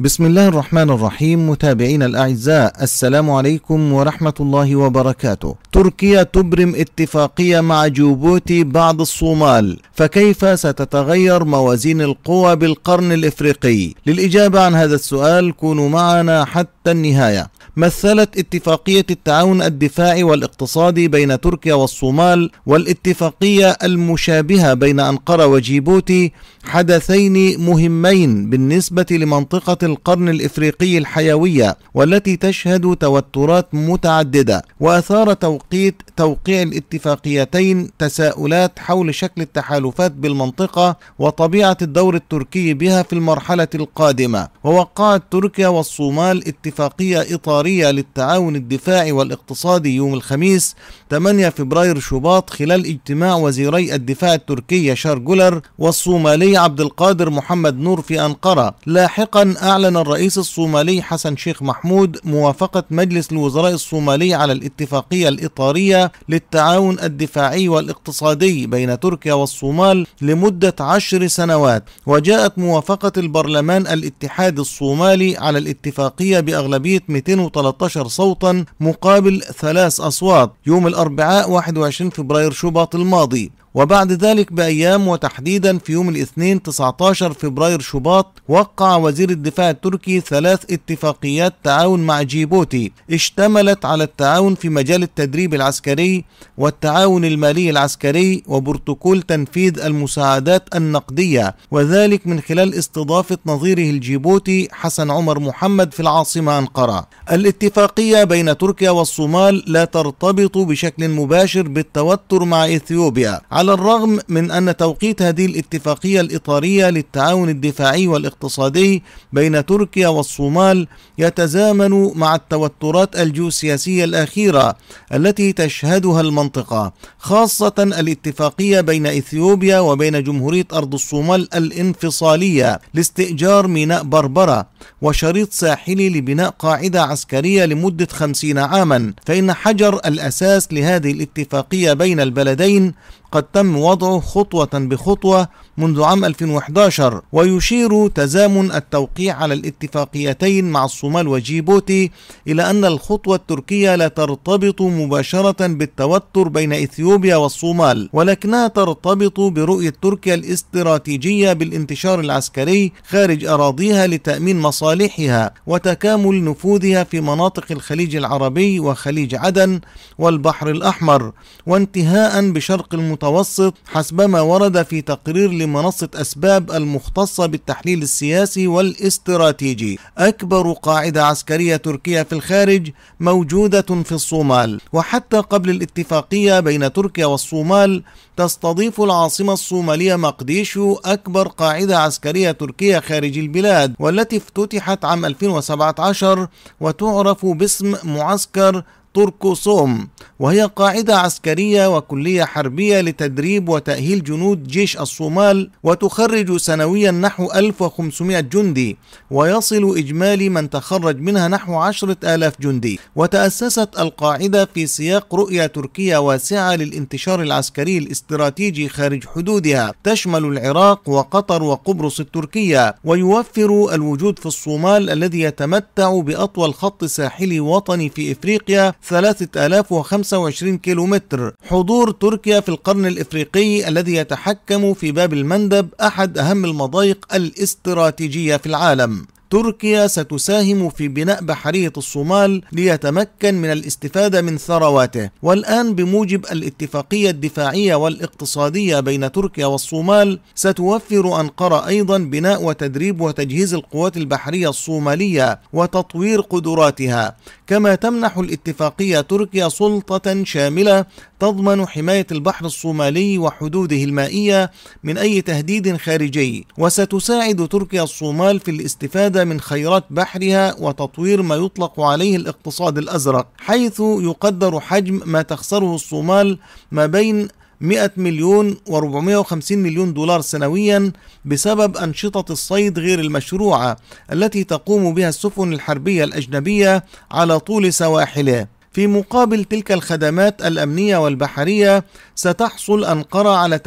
بسم الله الرحمن الرحيم متابعينا الأعزاء السلام عليكم ورحمة الله وبركاته تركيا تبرم اتفاقية مع جيبوتي بعد الصومال فكيف ستتغير موازين القوى بالقرن الإفريقي للإجابة عن هذا السؤال كونوا معنا حتى النهاية مثلت اتفاقية التعاون الدفاعي والاقتصادي بين تركيا والصومال والاتفاقية المشابهة بين أنقرة وجيبوتي حدثين مهمين بالنسبة لمنطقة القرن الإفريقي الحيوية والتي تشهد توترات متعددة وأثار توقيت توقيع الاتفاقيتين تساؤلات حول شكل التحالفات بالمنطقة وطبيعة الدور التركي بها في المرحلة القادمة ووقعت تركيا والصومال اتفاقية إطارية للتعاون الدفاعي والاقتصادي يوم الخميس 8 فبراير شباط خلال اجتماع وزيري الدفاع التركي شارجولر والصومالي عبد القادر محمد نور في أنقرة لاحقا أعلن الرئيس الصومالي حسن شيخ محمود موافقة مجلس الوزراء الصومالي على الاتفاقية الإطارية للتعاون الدفاعي والاقتصادي بين تركيا والصومال لمدة عشر سنوات وجاءت موافقة البرلمان الاتحاد الصومالي على الاتفاقية بأغلبية 213 صوتا مقابل ثلاث أصوات يوم الأربعاء 21 فبراير شباط الماضي وبعد ذلك بأيام وتحديدا في يوم الاثنين 19 فبراير شباط وقع وزير الدفاع التركي ثلاث اتفاقيات تعاون مع جيبوتي اشتملت على التعاون في مجال التدريب العسكري والتعاون المالي العسكري وبروتوكول تنفيذ المساعدات النقدية وذلك من خلال استضافة نظيره الجيبوتي حسن عمر محمد في العاصمة أنقرة الاتفاقية بين تركيا والصومال لا ترتبط بشكل مباشر بالتوتر مع إثيوبيا على الرغم من أن توقيت هذه الاتفاقية الإطارية للتعاون الدفاعي والاقتصادي بين تركيا والصومال يتزامن مع التوترات الجيوسياسية الأخيرة التي تشهدها المنطقة خاصة الاتفاقية بين إثيوبيا وبين جمهورية أرض الصومال الانفصالية لاستئجار ميناء بربرة وشريط ساحلي لبناء قاعدة عسكرية لمدة خمسين عاما فإن حجر الأساس لهذه الاتفاقية بين البلدين قد تم وضعه خطوة بخطوة منذ عام 2011 ويشير تزامن التوقيع على الاتفاقيتين مع الصومال وجيبوتي إلى أن الخطوة التركية لا ترتبط مباشرة بالتوتر بين إثيوبيا والصومال ولكنها ترتبط برؤية تركيا الاستراتيجية بالانتشار العسكري خارج أراضيها لتأمين مصالحها وتكامل نفوذها في مناطق الخليج العربي وخليج عدن والبحر الأحمر وانتهاء بشرق المتوسط حسب ما ورد في تقرير منصة أسباب المختصة بالتحليل السياسي والاستراتيجي أكبر قاعدة عسكرية تركية في الخارج موجودة في الصومال وحتى قبل الاتفاقية بين تركيا والصومال تستضيف العاصمة الصومالية مقديشو أكبر قاعدة عسكرية تركية خارج البلاد والتي افتتحت عام 2017 وتعرف باسم معسكر تركوسوم وهي قاعدة عسكرية وكلية حربية لتدريب وتأهيل جنود جيش الصومال وتخرج سنويا نحو 1500 جندي ويصل إجمالي من تخرج منها نحو 10000 جندي وتأسست القاعدة في سياق رؤية تركية واسعة للانتشار العسكري الاستراتيجي خارج حدودها تشمل العراق وقطر وقبرص التركية ويوفر الوجود في الصومال الذي يتمتع بأطول خط ساحلي وطني في إفريقيا 3025 كيلومتر حضور تركيا في القرن الإفريقي الذي يتحكم في باب المندب أحد أهم المضايق الاستراتيجية في العالم تركيا ستساهم في بناء بحرية الصومال ليتمكن من الاستفادة من ثرواته والآن بموجب الاتفاقية الدفاعية والاقتصادية بين تركيا والصومال ستوفر أنقرة أيضا بناء وتدريب وتجهيز القوات البحرية الصومالية وتطوير قدراتها كما تمنح الاتفاقية تركيا سلطة شاملة تضمن حماية البحر الصومالي وحدوده المائية من أي تهديد خارجي وستساعد تركيا الصومال في الاستفادة من خيرات بحرها وتطوير ما يطلق عليه الاقتصاد الأزرق حيث يقدر حجم ما تخسره الصومال ما بين 100 مليون و450 مليون دولار سنويا بسبب أنشطة الصيد غير المشروعة التي تقوم بها السفن الحربية الأجنبية على طول سواحله في مقابل تلك الخدمات الأمنية والبحرية ستحصل أنقرة على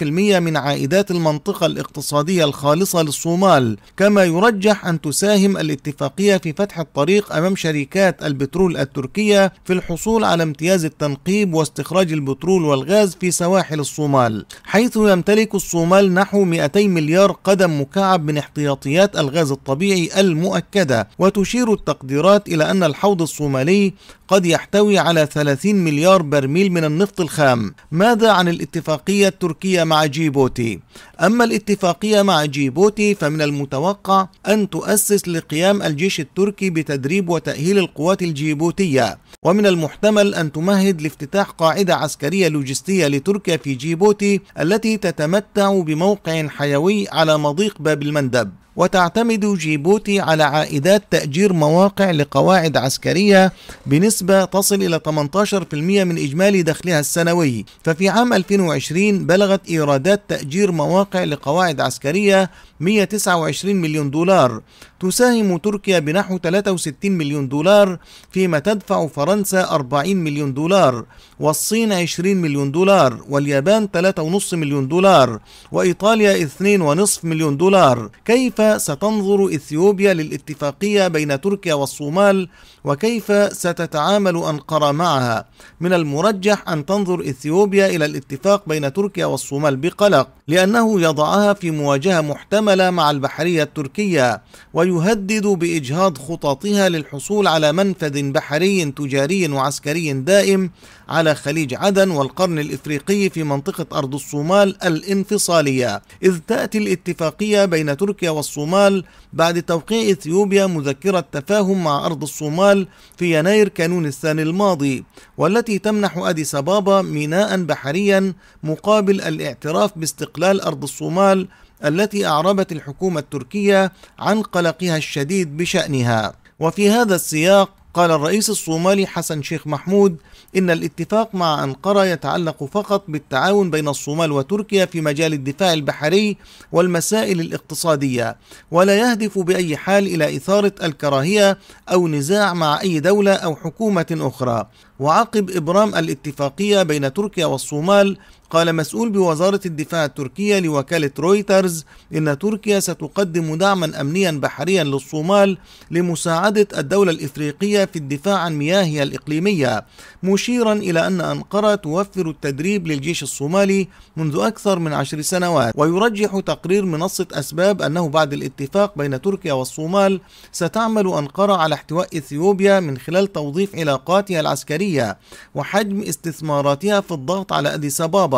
30% من عائدات المنطقة الاقتصادية الخالصة للصومال كما يرجح أن تساهم الاتفاقية في فتح الطريق أمام شركات البترول التركية في الحصول على امتياز التنقيب واستخراج البترول والغاز في سواحل الصومال حيث يمتلك الصومال نحو 200 مليار قدم مكعب من احتياطيات الغاز الطبيعي المؤكدة وتشير التقديرات إلى أن الحوض الصومالي قد يحتوي على 30 مليار برميل من النفط الخام ماذا عن الاتفاقية التركية مع جيبوتي؟ أما الاتفاقية مع جيبوتي فمن المتوقع أن تؤسس لقيام الجيش التركي بتدريب وتأهيل القوات الجيبوتية ومن المحتمل أن تمهد لافتتاح قاعدة عسكرية لوجستية لتركيا في جيبوتي التي تتمتع بموقع حيوي على مضيق باب المندب وتعتمد جيبوتي على عائدات تأجير مواقع لقواعد عسكرية بنسبة تصل إلى 18% من إجمالي دخلها السنوي ففي عام 2020 بلغت إيرادات تأجير مواقع لقواعد عسكرية 129 مليون دولار تساهم تركيا بنحو 63 مليون دولار فيما تدفع فرنسا 40 مليون دولار والصين 20 مليون دولار واليابان 3.5 مليون دولار وإيطاليا 2.5 مليون دولار كيف ستنظر إثيوبيا للاتفاقية بين تركيا والصومال وكيف ستتعامل أنقرة معها من المرجح أن تنظر إثيوبيا إلى الاتفاق بين تركيا والصومال بقلق لأنه يضعها في مواجهة محتملة مع البحرية التركية ويهدد بإجهاض خططها للحصول على منفذ بحري تجاري وعسكري دائم على خليج عدن والقرن الإفريقي في منطقة أرض الصومال الانفصالية إذ تأتي الاتفاقية بين تركيا والصومال بعد توقيع إثيوبيا مذكرة تفاهم مع أرض الصومال في يناير كانون الثاني الماضي والتي تمنح أديس أبابا ميناء بحريا مقابل الاعتراف باستقلال أرض الصومال التي أعربت الحكومة التركية عن قلقها الشديد بشأنها وفي هذا السياق قال الرئيس الصومالي حسن شيخ محمود إن الاتفاق مع أنقرة يتعلق فقط بالتعاون بين الصومال وتركيا في مجال الدفاع البحري والمسائل الاقتصادية ولا يهدف بأي حال إلى إثارة الكراهية أو نزاع مع أي دولة أو حكومة أخرى وعقب إبرام الاتفاقية بين تركيا والصومال قال مسؤول بوزارة الدفاع التركية لوكالة رويترز إن تركيا ستقدم دعما أمنيا بحريا للصومال لمساعدة الدولة الإفريقية في الدفاع عن مياهها الإقليمية مشيرا إلى أن أنقرة توفر التدريب للجيش الصومالي منذ أكثر من عشر سنوات ويرجح تقرير منصة أسباب أنه بعد الاتفاق بين تركيا والصومال ستعمل أنقرة على احتواء إثيوبيا من خلال توظيف علاقاتها العسكرية وحجم استثماراتها في الضغط على أديس أبابا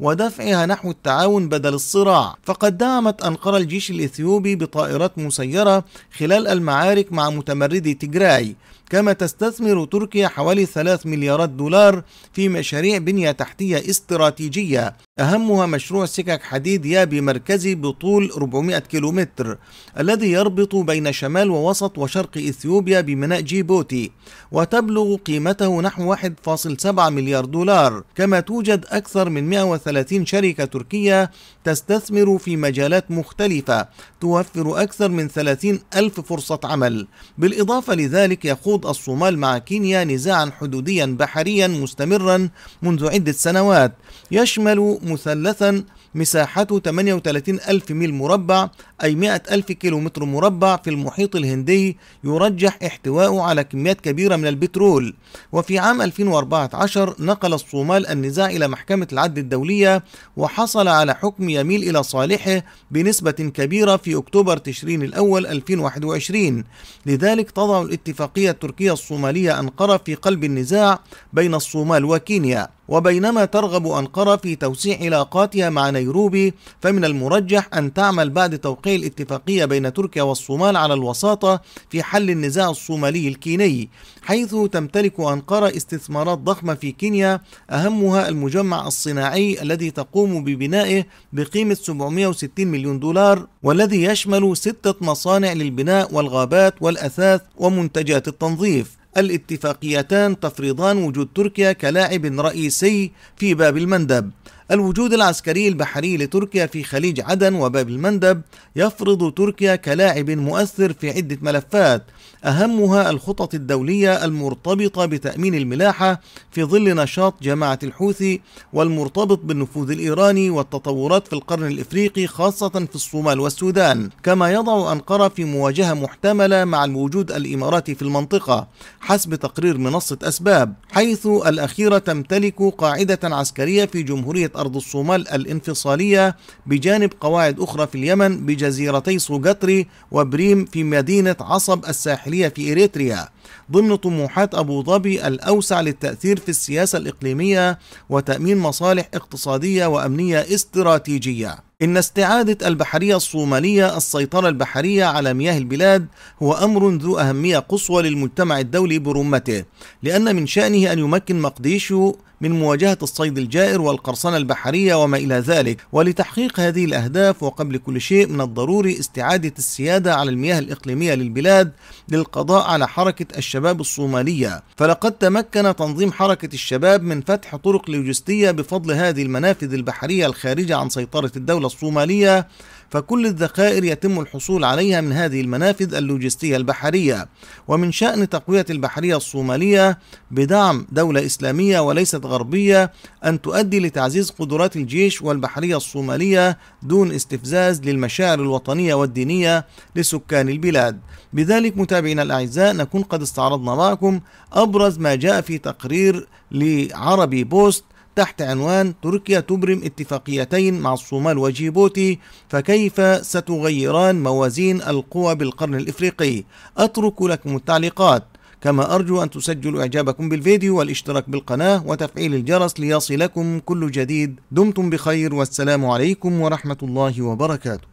ودفعها نحو التعاون بدل الصراع فقد دعمت أنقرة الجيش الإثيوبي بطائرات مسيرة خلال المعارك مع متمردي تجراي كما تستثمر تركيا حوالي 3 مليارات دولار في مشاريع بنية تحتية استراتيجية أهمها مشروع سكك حديد يابي مركزي بطول 400 كيلومتر الذي يربط بين شمال ووسط وشرق إثيوبيا بميناء جيبوتي وتبلغ قيمته نحو 1.7 مليار دولار كما توجد أكثر من 130 شركة تركية تستثمر في مجالات مختلفة توفر أكثر من 30 ألف فرصة عمل بالإضافة لذلك يخوض الصومال مع كينيا نزاعا حدوديا بحريا مستمرا منذ عدة سنوات يشمل مثلثا مساحته 38 ألف ميل مربع أي 100 ألف متر مربع في المحيط الهندي يرجح احتواؤه على كميات كبيرة من البترول وفي عام 2014 نقل الصومال النزاع إلى محكمة العدل الدولية وحصل على حكم يميل إلى صالحه بنسبة كبيرة في أكتوبر تشرين الأول 2021 لذلك تضع الاتفاقية التركية الصومالية أنقرة في قلب النزاع بين الصومال وكينيا وبينما ترغب أنقرة في توسيع علاقاتها مع نيروبي فمن المرجح أن تعمل بعد توقيع الاتفاقية بين تركيا والصومال على الوساطة في حل النزاع الصومالي الكيني حيث تمتلك أنقرة استثمارات ضخمة في كينيا أهمها المجمع الصناعي الذي تقوم ببنائه بقيمة 760 مليون دولار والذي يشمل ستة مصانع للبناء والغابات والأثاث ومنتجات التنظيف الاتفاقيتان تفرضان وجود تركيا كلاعب رئيسي في باب المندب الوجود العسكري البحري لتركيا في خليج عدن وباب المندب يفرض تركيا كلاعب مؤثر في عدة ملفات أهمها الخطط الدولية المرتبطة بتأمين الملاحة في ظل نشاط جماعة الحوثي والمرتبط بالنفوذ الإيراني والتطورات في القرن الإفريقي خاصة في الصومال والسودان كما يضع أنقرة في مواجهة محتملة مع الوجود الإماراتي في المنطقة حسب تقرير منصة أسباب حيث الأخيرة تمتلك قاعدة عسكرية في جمهورية أرض الصومال الانفصالية بجانب قواعد أخرى في اليمن بجزيرتي سوغاتري وبريم في مدينة عصب الساحل الساحلية في إريتريا ضمن طموحات أبو ظبي الأوسع للتأثير في السياسة الإقليمية وتأمين مصالح اقتصادية وأمنية استراتيجية. إن استعادة البحرية الصومالية السيطرة البحرية على مياه البلاد هو أمر ذو أهمية قصوى للمجتمع الدولي برمته، لأن من شأنه أن يمكن مقديشو من مواجهة الصيد الجائر والقرصنة البحرية وما إلى ذلك ولتحقيق هذه الأهداف وقبل كل شيء من الضروري استعادة السيادة على المياه الإقليمية للبلاد للقضاء على حركة الشباب الصومالية فلقد تمكن تنظيم حركة الشباب من فتح طرق لوجستية بفضل هذه المنافذ البحرية الخارجة عن سيطرة الدولة الصومالية فكل الذخائر يتم الحصول عليها من هذه المنافذ اللوجستية البحرية ومن شأن تقوية البحرية الصومالية بدعم دولة إسلامية وليست غربية أن تؤدي لتعزيز قدرات الجيش والبحرية الصومالية دون استفزاز للمشاعر الوطنية والدينية لسكان البلاد بذلك متابعينا الأعزاء نكون قد استعرضنا معكم أبرز ما جاء في تقرير لعربي بوست تحت عنوان تركيا تبرم اتفاقيتين مع الصومال وجيبوتي فكيف ستغيران موازين القوى بالقرن الافريقي اترك لكم التعليقات كما أرجو أن تسجلوا إعجابكم بالفيديو والاشتراك بالقناة وتفعيل الجرس ليصلكم كل جديد دمتم بخير والسلام عليكم ورحمة الله وبركاته